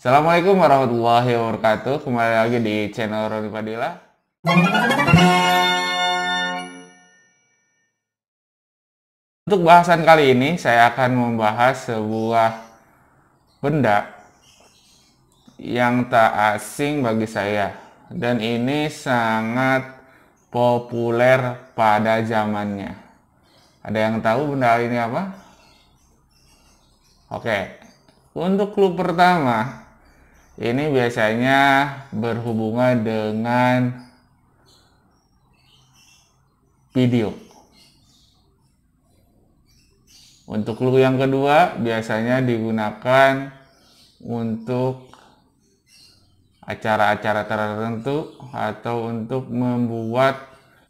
Assalamualaikum warahmatullahi wabarakatuh. Kembali lagi di channel Roni Padilla. Untuk bahasan kali ini, saya akan membahas sebuah benda yang tak asing bagi saya. Dan ini sangat populer pada zamannya. Ada yang tahu benda ini apa? Oke, untuk clue pertama, ini biasanya berhubungan dengan video. Untuk clue yang kedua biasanya digunakan untuk acara-acara tertentu atau untuk membuat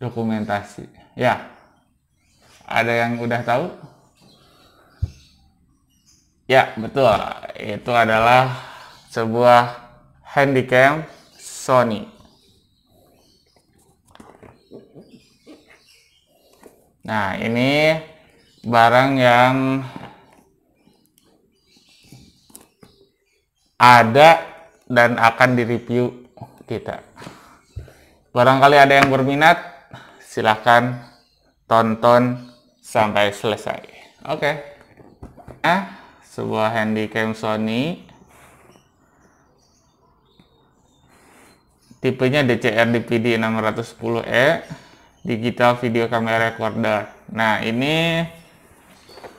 dokumentasi. Ya, ada yang udah tahu? Ya, betul. Itu adalah sebuah handycam Sony. Nah, ini barang yang ada dan akan direview kita. Barangkali ada yang berminat, silahkan tonton sampai selesai. Oke. Okay. Eh, sebuah handycam Sony tipenya DCR DPD 610E digital video camera recorder nah ini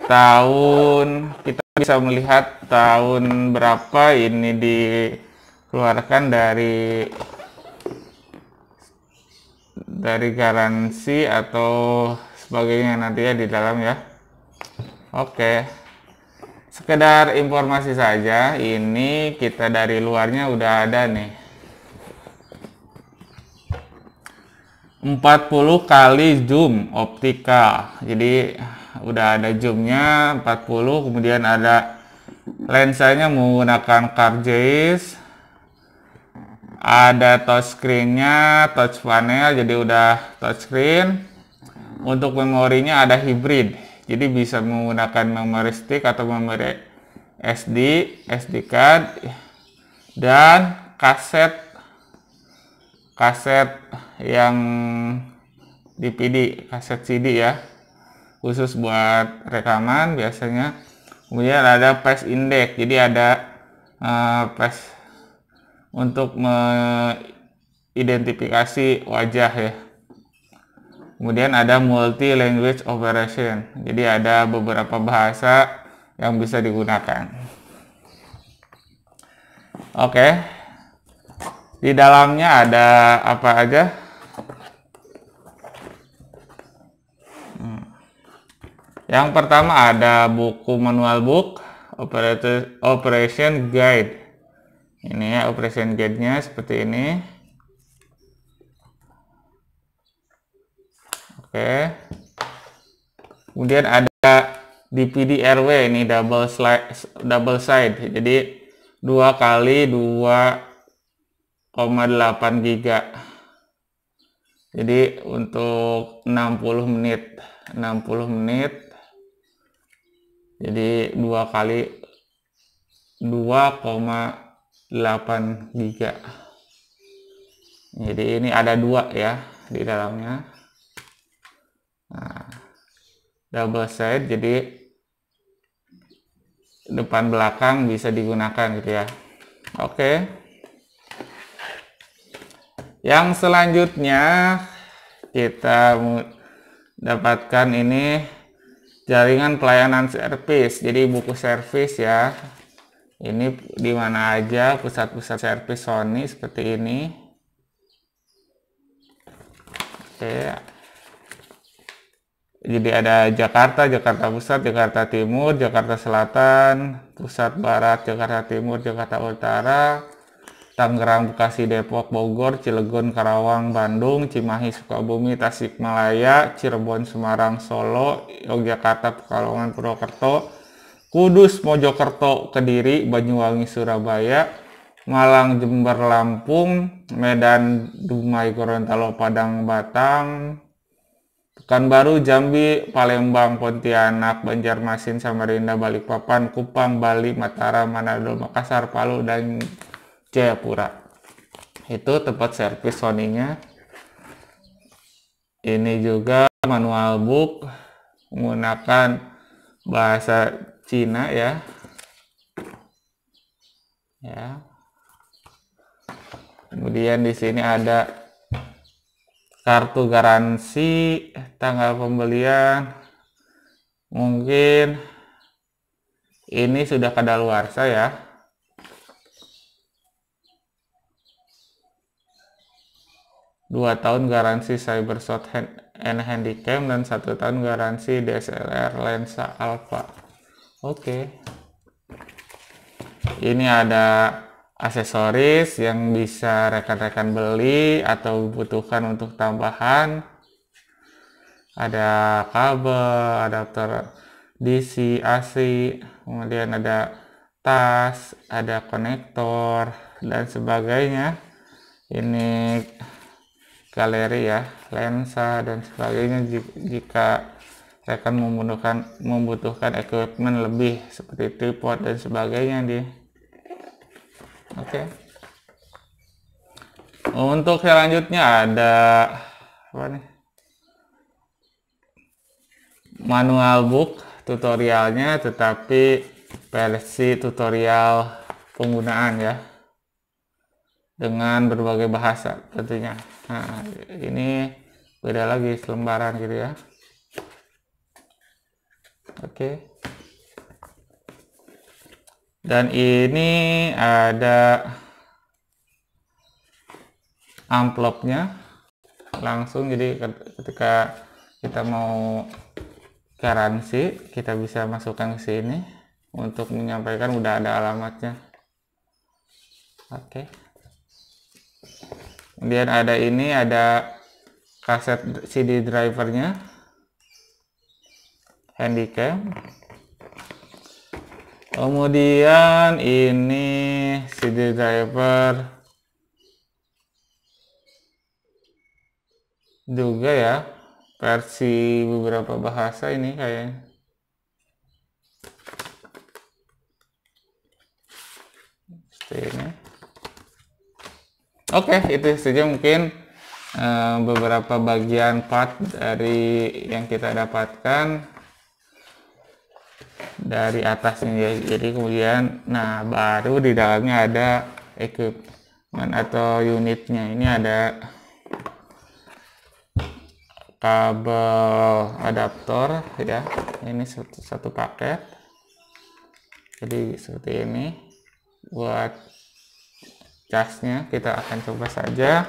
tahun kita bisa melihat tahun berapa ini dikeluarkan dari dari garansi atau sebagainya nanti ya di dalam ya oke sekedar informasi saja ini kita dari luarnya udah ada nih 40 kali zoom optika. Jadi udah ada zoomnya 40, kemudian ada lensanya menggunakan cartridge Ada touchscreennya, touch panel, jadi udah touchscreen. Untuk memorinya ada hybrid, jadi bisa menggunakan memory stick atau memory SD, SD card, dan kaset kaset yang DVD, kaset CD ya. Khusus buat rekaman biasanya. Kemudian ada press index. Jadi ada uh, eh, press untuk mengidentifikasi wajah ya. Kemudian ada multi language operation. Jadi ada beberapa bahasa yang bisa digunakan. Oke. Okay. Di dalamnya ada apa aja? Hmm. Yang pertama ada buku manual book, operation guide. Ini ya operation guide-nya seperti ini. Oke. Kemudian ada DPD RW ini double slide double side. Jadi dua kali dua giga jadi untuk 60 menit 60 menit jadi dua kali 2,8 giga jadi ini ada dua ya di dalamnya nah, double side jadi depan belakang bisa digunakan gitu ya oke okay. Yang selanjutnya kita dapatkan ini jaringan pelayanan servis. Jadi buku servis ya. Ini di mana aja pusat-pusat servis Sony seperti ini. Oke. Jadi ada Jakarta, Jakarta Pusat, Jakarta Timur, Jakarta Selatan, Pusat Barat, Jakarta Timur, Jakarta Utara, Tangerang, Bekasi, Depok, Bogor, Cilegon, Karawang, Bandung, Cimahi, Sukabumi, Tasikmalaya, Cirebon, Semarang, Solo, Yogyakarta, Pekalongan, Purwokerto, Kudus, Mojokerto, Kediri, Banyuwangi, Surabaya, Malang, Jember, Lampung, Medan, Dumai, Gorontalo, Padang, Batang, Pekanbaru, Jambi, Palembang, Pontianak, Banjarmasin, Samarinda, Balikpapan, Kupang, Bali, Mataram, Manado, Makassar, Palu, dan Jayapura itu tempat servis Sony-nya ini juga manual book menggunakan bahasa Cina ya ya kemudian di sini ada kartu garansi tanggal pembelian mungkin ini sudah kadaluarsa ya 2 tahun garansi Cybershot hand and Handycam dan satu tahun garansi DSLR lensa Alpha. Oke. Okay. Ini ada aksesoris yang bisa rekan-rekan beli atau butuhkan untuk tambahan. Ada kabel, adaptor DC, AC, kemudian ada tas, ada konektor dan sebagainya. Ini galeri ya lensa dan sebagainya jika rekan membutuhkan membutuhkan equipment lebih seperti tripod dan sebagainya di. oke okay. untuk selanjutnya ada apa nih manual book tutorialnya tetapi versi tutorial penggunaan ya dengan berbagai bahasa tentunya. Nah, ini beda lagi selembaran gitu ya. Oke. Dan ini ada amplopnya langsung jadi ketika kita mau garansi kita bisa masukkan ke sini untuk menyampaikan udah ada alamatnya oke okay kemudian ada ini ada kaset CD drivernya handycam kemudian ini CD driver juga ya versi beberapa bahasa ini kayaknya Oke, okay, itu saja mungkin uh, beberapa bagian part dari yang kita dapatkan dari atas ini ya. Jadi kemudian, nah baru di dalamnya ada equipment atau unitnya. Ini ada kabel adaptor ya. Ini satu, satu paket. Jadi seperti ini buat casnya kita akan coba saja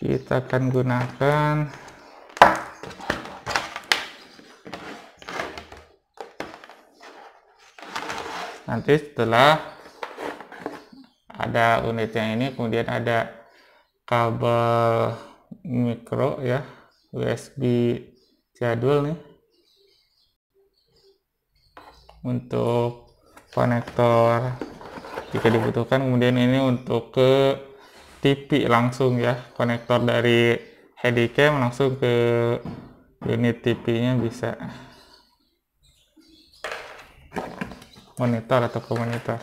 kita akan gunakan nanti setelah ada unit yang ini kemudian ada kabel mikro ya USB jadul nih untuk konektor jika dibutuhkan kemudian ini untuk ke TV langsung ya konektor dari handycam langsung ke unit TV nya bisa monitor atau ke monitor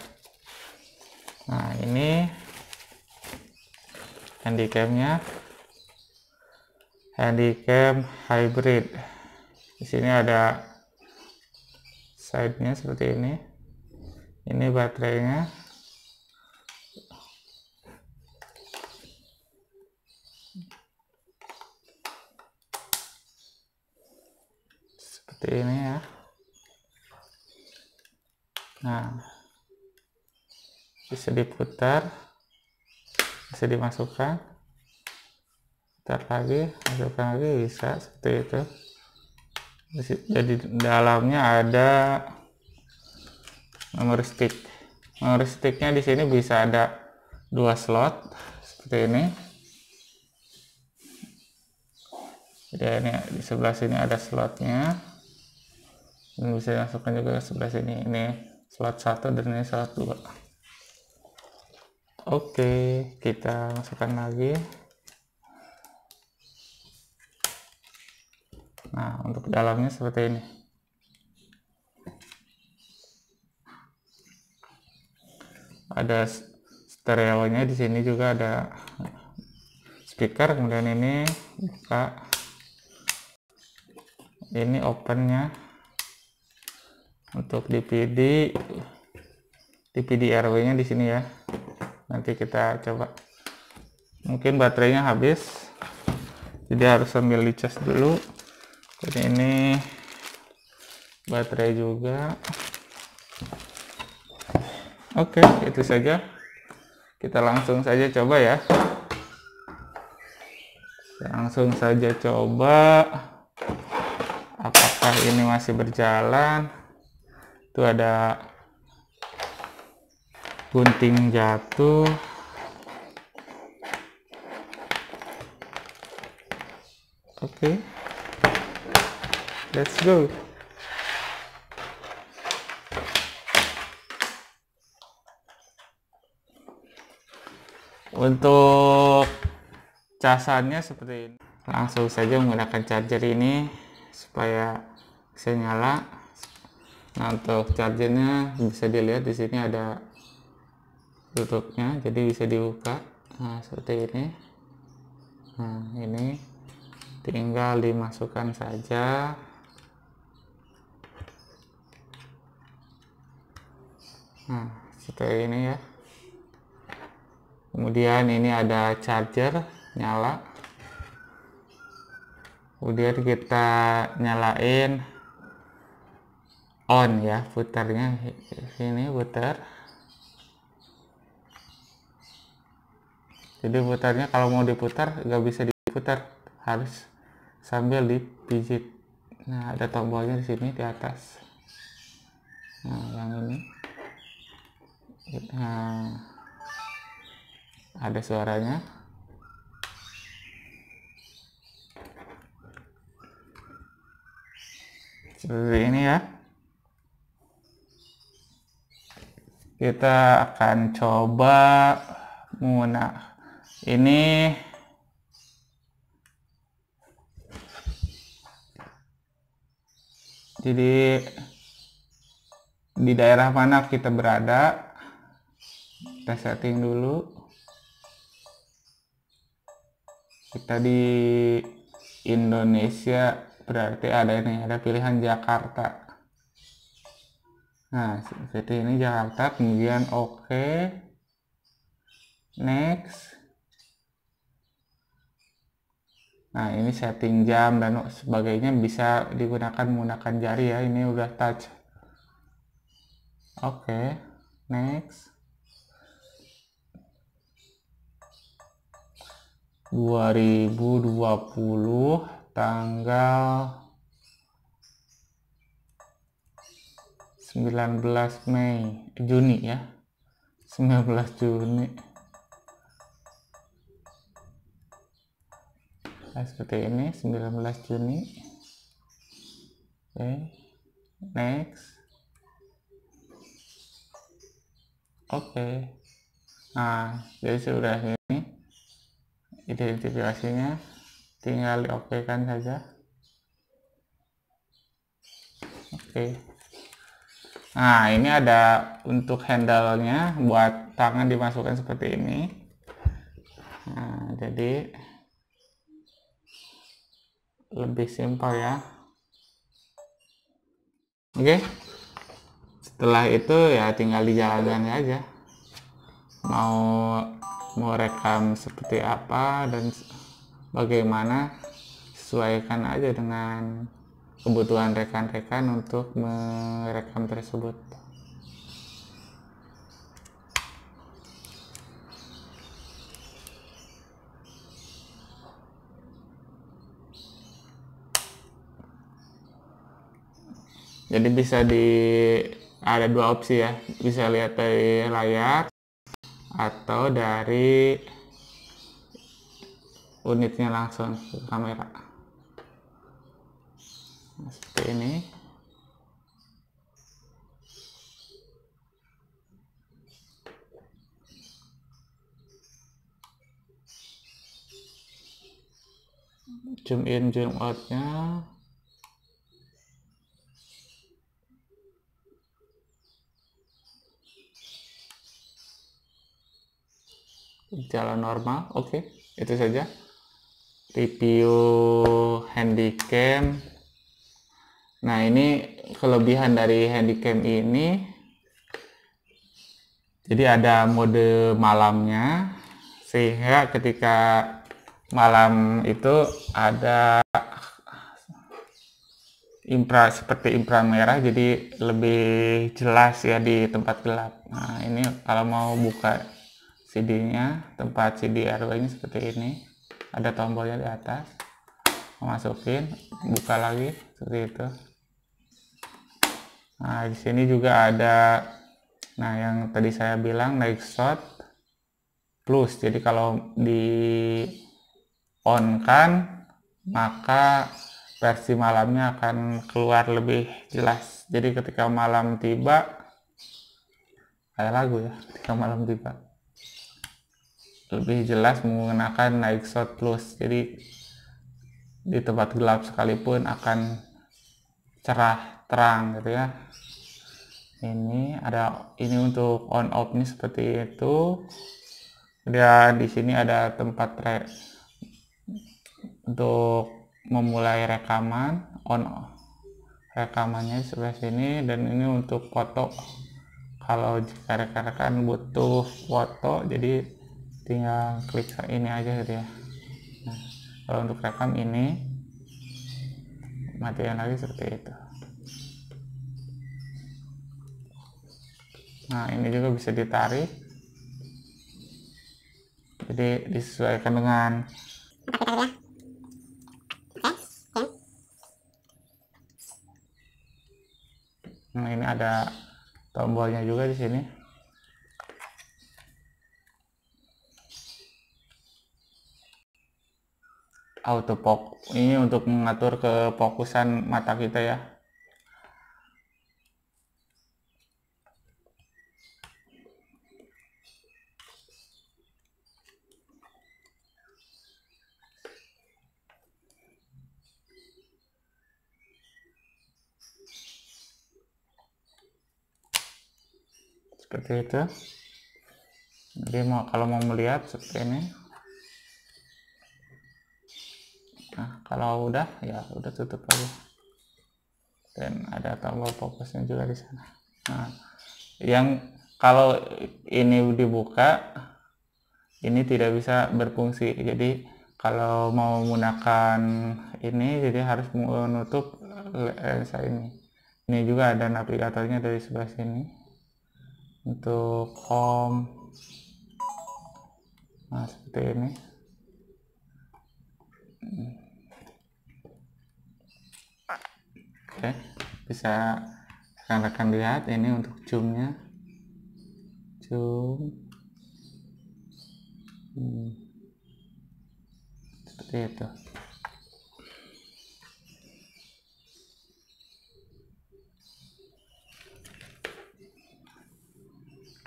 nah ini handycam nya handycam hybrid di sini ada side-nya seperti ini ini baterainya seperti ini ya nah bisa diputar bisa dimasukkan putar lagi masukkan lagi bisa seperti itu jadi dalamnya ada memory stick memory sticknya di sini bisa ada dua slot seperti ini jadi ini di sebelah sini ada slotnya ini bisa masukkan juga ke sebelah sini ini slot satu dan ini slot dua. oke kita masukkan lagi Nah, untuk dalamnya seperti ini. Ada stereonya di sini juga ada speaker, kemudian ini buka. Ini opennya untuk DPD DPD RW-nya di sini ya. Nanti kita coba. Mungkin baterainya habis. Jadi harus sambil dicas dulu jadi ini baterai juga oke itu saja kita langsung saja coba ya langsung saja coba apakah ini masih berjalan itu ada gunting jatuh oke okay. Let's go. Untuk casannya seperti ini. Langsung saja menggunakan charger ini supaya bisa nyala. Nah, untuk chargernya bisa dilihat di sini ada tutupnya, jadi bisa dibuka. Nah, seperti ini. Nah, ini tinggal dimasukkan saja nah seperti ini ya kemudian ini ada charger nyala kemudian kita nyalain on ya putarnya sini putar jadi putarnya kalau mau diputar nggak bisa diputar harus sambil dipijit nah ada tombolnya di sini di atas nah yang ini nah, ada suaranya seperti ini ya kita akan coba menggunakan ini jadi di daerah mana kita berada kita setting dulu kita di Indonesia berarti ada ini ada pilihan Jakarta nah seperti ini Jakarta kemudian oke okay. next nah ini setting jam dan sebagainya bisa digunakan menggunakan jari ya ini udah touch oke okay. next 2020 tanggal 19 Mei eh, Juni ya 19 Juni nah, seperti ini 19 Juni oke okay. next oke okay. nah jadi sudah ini identifikasinya tinggal di oke kan saja oke nah ini ada untuk handle nya buat tangan dimasukkan seperti ini nah, jadi lebih simpel ya oke setelah itu ya tinggal dijalankan aja mau Mau rekam seperti apa dan bagaimana sesuaikan aja dengan kebutuhan rekan-rekan untuk merekam tersebut. Jadi bisa di ada dua opsi ya, bisa lihat dari layar atau dari unitnya langsung ke kamera nah, seperti ini zoom in zoom out nya jalan normal oke okay. itu saja review handycam nah ini kelebihan dari handycam ini jadi ada mode malamnya sehingga ketika malam itu ada infra seperti infra merah jadi lebih jelas ya di tempat gelap nah ini kalau mau buka CD-nya, tempat CD rw ini seperti ini. Ada tombolnya di atas. Masukin, buka lagi seperti itu. Nah, di sini juga ada nah yang tadi saya bilang naik shot plus. Jadi kalau di on kan maka versi malamnya akan keluar lebih jelas. Jadi ketika malam tiba kayak lagu ya, ketika malam tiba lebih jelas menggunakan naik shot plus jadi di tempat gelap sekalipun akan cerah terang gitu ya ini ada ini untuk on off nih seperti itu dan di sini ada tempat re, untuk memulai rekaman on rekamannya sebelah sini dan ini untuk foto kalau jika rekan-rekan butuh foto jadi tinggal klik ini aja gitu ya nah, kalau untuk rekam ini matiin lagi seperti itu nah ini juga bisa ditarik jadi disesuaikan dengan nah ini ada tombolnya juga di sini auto fokus ini untuk mengatur kefokusan mata kita ya seperti itu jadi mau kalau mau melihat seperti ini nah kalau udah ya udah tutup lagi dan ada tombol fokusnya juga di sana nah yang kalau ini dibuka ini tidak bisa berfungsi jadi kalau mau menggunakan ini jadi harus menutup lensa ini ini juga ada navigatornya dari sebelah sini untuk home nah seperti ini oke bisa rekan-rekan lihat ini untuk zoomnya zoom hmm. seperti itu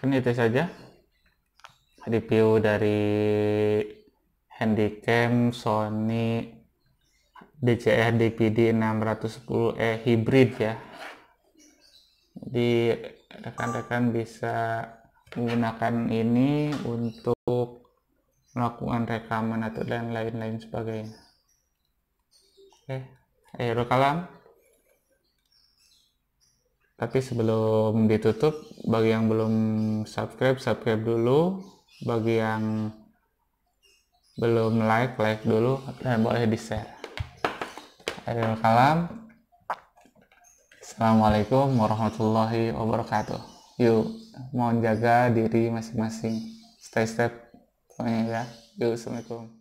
kan itu saja review dari Handycam Sony DCR DPD 610E hybrid ya jadi rekan-rekan bisa menggunakan ini untuk melakukan rekaman atau dan lain-lain sebagainya oke ayo kalam tapi sebelum ditutup bagi yang belum subscribe subscribe dulu bagi yang belum like like dulu dan nah, boleh di share Akhirul kalam Assalamualaikum warahmatullahi wabarakatuh yuk mohon jaga diri masing-masing stay safe pokoknya ya yuk assalamualaikum